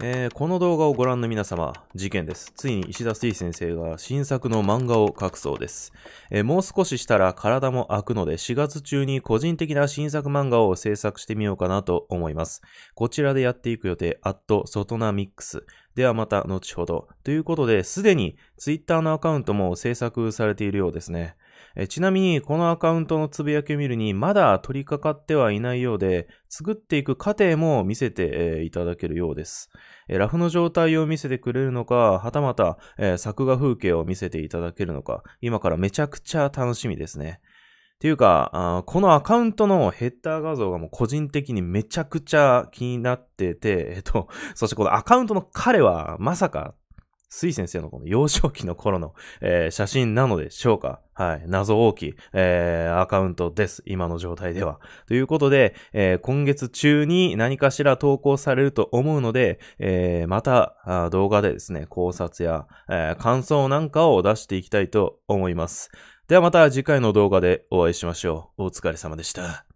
えー、この動画をご覧の皆様、事件です。ついに石田水先生が新作の漫画を描くそうです、えー、もう少ししたら体も空くので4月中に個人的な新作漫画を制作してみようかなと思います。こちらでやっていく予定、アットソトナミックス。ではまた後ほど。ということで、すでに Twitter のアカウントも制作されているようですね。えちなみに、このアカウントのつぶやきを見るに、まだ取り掛かってはいないようで、作っていく過程も見せて、えいただけるようです、えラフの状態を見せてくれるのか、はたまた、え作画風景を見せていただけるのか、今からめちゃくちゃ楽しみですね。っていうかあ、このアカウントのヘッダー画像がもう個人的にめちゃくちゃ気になってて、えっと、そしてこのアカウントの彼はまさか、スイ先生のこの幼少期の頃の、えー、写真なのでしょうか。はい、謎大きい、えー、アカウントです。今の状態では。ということで、えー、今月中に何かしら投稿されると思うので、えー、また動画でですね、考察や、え感想なんかを出していきたいと思います。ではまた次回の動画でお会いしましょう。お疲れ様でした。